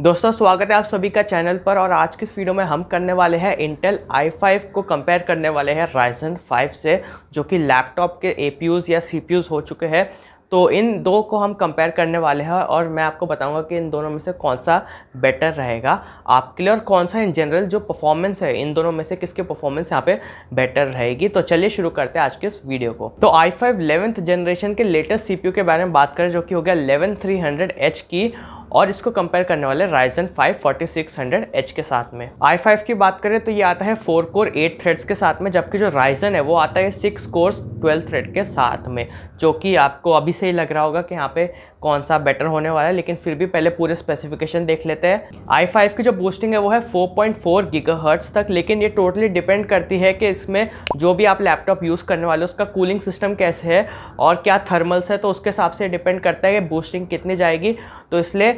दोस्तों स्वागत है आप सभी का चैनल पर और आज के इस वीडियो में हम करने वाले हैं इंटेल i5 को कंपेयर करने वाले हैं राइजन 5 से जो कि लैपटॉप के ए या सी हो चुके हैं तो इन दो को हम कंपेयर करने वाले हैं और मैं आपको बताऊंगा कि इन दोनों में से कौन सा बेटर रहेगा आपके लिए और कौन सा इन जनरल जो परफॉर्मेंस है इन दोनों में से किसके परफॉर्मेंस यहाँ पे बेटर रहेगी तो चलिए शुरू करते हैं आज के इस वीडियो को तो आई फाइव जनरेशन के लेटेस्ट सी के बारे में बात करें जो कि हो गया एलेवन थ्री की और इसको कंपेयर करने वाले Ryzen five forty six hundred H के साथ में आई फाइव की बात करें तो ये आता है फोर कोर एट थ्रेड्स के साथ में जबकि जो राइजन है वो आता है सिक्स कोर्स ट्वेल्थ थ्रेड के साथ में जो कि आपको अभी से ही लग रहा होगा कि यहाँ पे कौन सा बेटर होने वाला है लेकिन फिर भी पहले पूरे स्पेसिफिकेशन देख लेते हैं आई फाइव की जो बूस्टिंग है वो है फोर पॉइंट फोर गीगाहर्ट्स तक लेकिन ये टोटली डिपेंड करती है कि इसमें जो भी आप लैपटॉप यूज़ करने वाले उसका कूलिंग सिस्टम कैसे है और क्या थर्मल्स है तो उसके हिसाब से डिपेंड करता है कि बूस्टिंग कितनी जाएगी तो इसलिए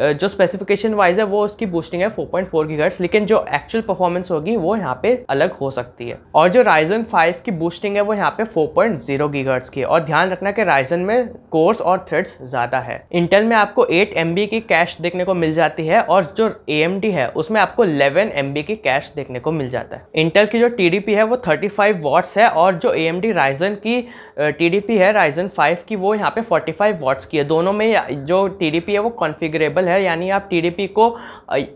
जो स्पेसिफिकेशन वाइज है वो उसकी बूस्टिंग है 4.4 पॉइंट लेकिन जो एक्चुअल परफॉर्मेंस होगी वो यहाँ पे अलग हो सकती है और जो राइजन 5 की बूस्टिंग है वो यहाँ पे 4.0 पॉइंट की है और ध्यान रखना कि राइजन में कोर्स और थ्रेड्स ज़्यादा है इंटेल में आपको एट एम की कैश देखने को मिल जाती है और जो ए है उसमें आपको इलेवन एम की कैश देखने को मिल जाता है इंटेल की जो टी है वो थर्टी फाइव है और जो ए एम राइजन की टी है राइजन फाइव की वो यहाँ पे फोर्टी फाइव की है दोनों में जो टी है वो कॉन्फिगरेबल वेरिएबल है यानी आप टी को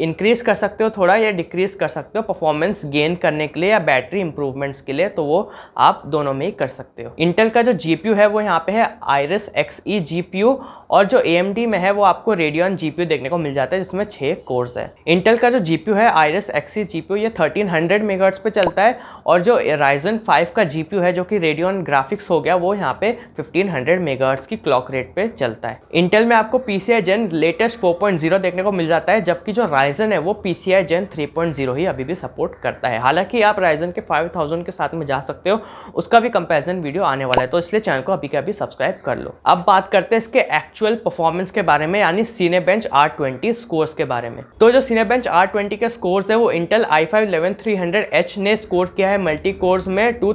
इंक्रीज़ कर सकते हो थोड़ा या डिक्रीज़ कर सकते हो परफॉर्मेंस गेन करने के लिए या बैटरी इंप्रूवमेंट्स के लिए तो वो आप दोनों में ही कर सकते हो इंटेल का जो जी है वो यहाँ पे है आयरस एक्स ई जी और जो ए में है वो आपको रेडियन जी देखने को मिल जाता है जिसमें छः कोर्स है इंटेल का जो जी है आयरस एक्स ई जी ये थर्टीन हंड्रेड पे चलता है और जो राइजन फाइव का जी है जो कि रेडियन ग्राफिक्स हो गया वो यहाँ पे फिफ्टीन हंड्रेड की क्लॉक रेट पर चलता है इंटेल में आपको P C I gen latest four 4.0 देखने को मिल जाता है जबकि जो राइजन है वो P C I gen three ही अभी भी सपोर्ट करता है हालांकि आप राइजन के 5000 के साथ में जा सकते हो उसका भी कंपेरिजन वीडियो आने वाला है तो इसलिए चैनल को अभी के अभी सब्सक्राइब कर लो अब बात करते हैं इसके एक्चुअल परफॉर्मेंस के बारे में यानी सीने बेंच आर ट्वेंटी स्कोर्स के बारे में तो जो सीने बेंच आर ट्वेंटी के स्कोर्स है वो इंटेल आई फाइव इलेवन ने स्कोर किया है मल्टी कोर्स में टू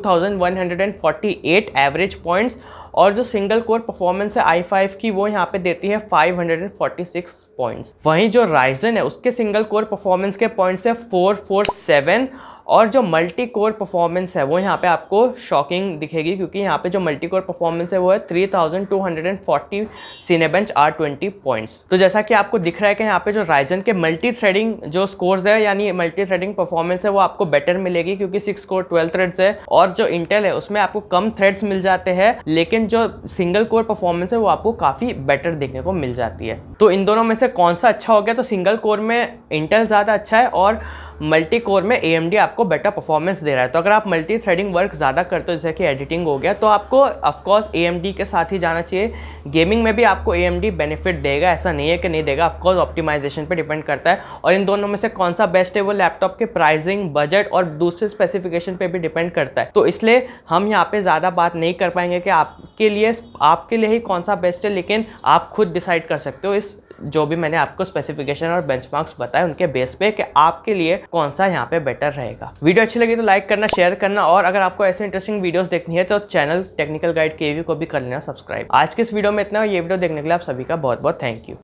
एवरेज पॉइंट्स और जो सिंगल कोर परफॉर्मेंस है आई फाइव की वो यहाँ पे देती है 546 पॉइंट्स वहीं जो राइजन है उसके सिंगल कोर परफॉर्मेंस के पॉइंट्स है 447 और जो मल्टी कोर परफॉर्मेंस है वो यहाँ पे आपको शॉकिंग दिखेगी क्योंकि यहाँ पे जो मल्टी कोर परफॉर्मेंस है वो है 3240 सीनेबेंच आर ट्वेंटी पॉइंट्स तो जैसा कि आपको दिख रहा है कि यहाँ पे जो राइजन के मल्टी थ्रेडिंग जो स्कोर्स है यानी मल्टी थ्रेडिंग परफॉर्मेंस है वो आपको बेटर मिलेगी क्योंकि सिक्स कोर ट्वेल्व थ्रेड्स है और जो इंटेल है उसमें आपको कम थ्रेड्स मिल जाते हैं लेकिन जो सिंगल कोर परफॉर्मेंस है वो आपको काफ़ी बेटर देखने को मिल जाती है तो इन दोनों में से कौन सा अच्छा हो गया तो सिंगल कोर में इंटेल ज़्यादा अच्छा है और मल्टी कोर में ए आपको बेटर परफॉर्मेंस दे रहा है तो अगर आप मल्टी थ्रेडिंग वर्क ज़्यादा करते हो जैसे कि एडिटिंग हो गया तो आपको ऑफकोर्स ए एम के साथ ही जाना चाहिए गेमिंग में भी आपको ए बेनिफिट देगा ऐसा नहीं है कि नहीं देगा ऑफकोर्स ऑप्टिमाइजेशन पर डिपेंड करता है और इन दोनों में से कौन सा बेस्ट है वो लैपटॉप के प्राइसिंग बजट और दूसरे स्पेसिफिकेशन पर भी डिपेंड करता है तो इसलिए हम यहाँ पर ज़्यादा बात नहीं कर पाएंगे कि आपके लिए आपके लिए ही कौन सा बेस्ट है लेकिन आप खुद डिसाइड कर सकते हो इस जो भी मैंने आपको स्पेसिफिकेशन और मार्क्स बताए उनके बेस पे कि आपके लिए कौन सा यहाँ पे बेटर रहेगा वीडियो अच्छी लगी तो लाइक करना शेयर करना और अगर आपको ऐसे इंटरेस्टिंग वीडियोस देखनी है तो चैनल टेक्निकल गाइड के को भी कर लेना सब्सक्राइब आज के इस वीडियो में इतना ये वीडियो देखने के लिए आप सभी का बहुत बहुत थैंक यू